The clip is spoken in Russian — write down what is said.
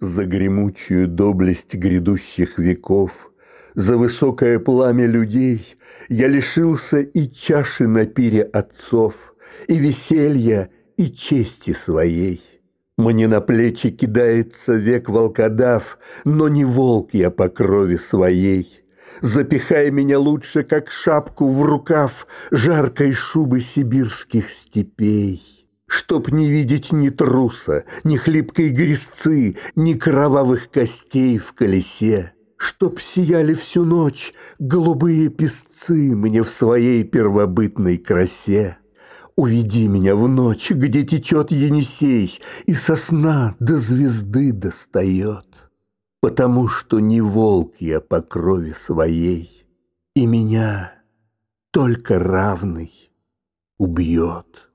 За гремучую доблесть грядущих веков, За высокое пламя людей Я лишился и чаши на пире отцов, И веселья, и чести своей. Мне на плечи кидается век волкодав, Но не волк я по крови своей. Запихай меня лучше, как шапку в рукав Жаркой шубы сибирских степей чтоб не видеть ни труса, ни хлипкой грязцы, ни кровавых костей в колесе, чтоб сияли всю ночь голубые песцы мне в своей первобытной красе. Уведи меня в ночь, где течет Енисей, и сосна до звезды достает, потому что не волк я по крови своей, и меня только равный убьет.